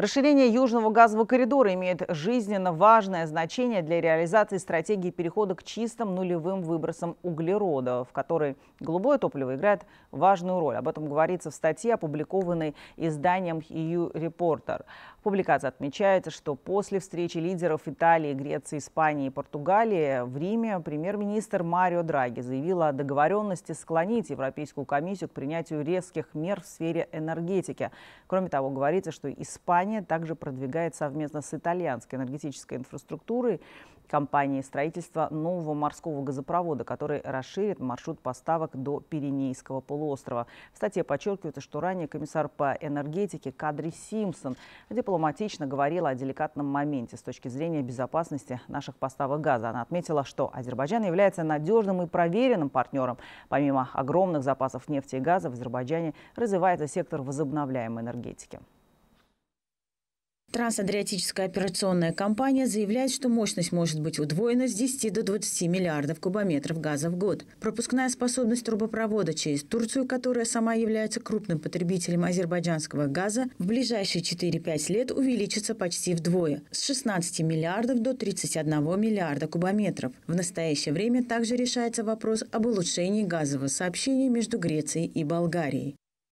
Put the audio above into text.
Расширение Южного газового коридора имеет жизненно важное значение для реализации стратегии перехода к чистым нулевым выбросам углерода, в которой голубое топливо играет важную роль. Об этом говорится в статье, опубликованной изданием EU Reporter. В публикации отмечается, что после встречи лидеров Италии, Греции, Испании и Португалии в Риме премьер-министр Марио Драги заявил о договоренности склонить Европейскую комиссию к принятию резких мер в сфере энергетики. Кроме того, говорится, что Испания компания также продвигает совместно с итальянской энергетической инфраструктурой компании строительство нового морского газопровода, который расширит маршрут поставок до Пиренейского полуострова. В статье подчеркивается, что ранее комиссар по энергетике Кадри Симпсон дипломатично говорила о деликатном моменте с точки зрения безопасности наших поставок газа. Она отметила, что Азербайджан является надежным и проверенным партнером. Помимо огромных запасов нефти и газа в Азербайджане развивается сектор возобновляемой энергетики. Трансадриатическая операционная компания заявляет, что мощность может быть удвоена с 10 до 20 миллиардов кубометров газа в год. Пропускная способность трубопровода через Турцию, которая сама является крупным потребителем азербайджанского газа, в ближайшие 4-5 лет увеличится почти вдвое – с 16 миллиардов до 31 миллиарда кубометров. В настоящее время также решается вопрос об улучшении газового сообщения между Грецией и Болгарией.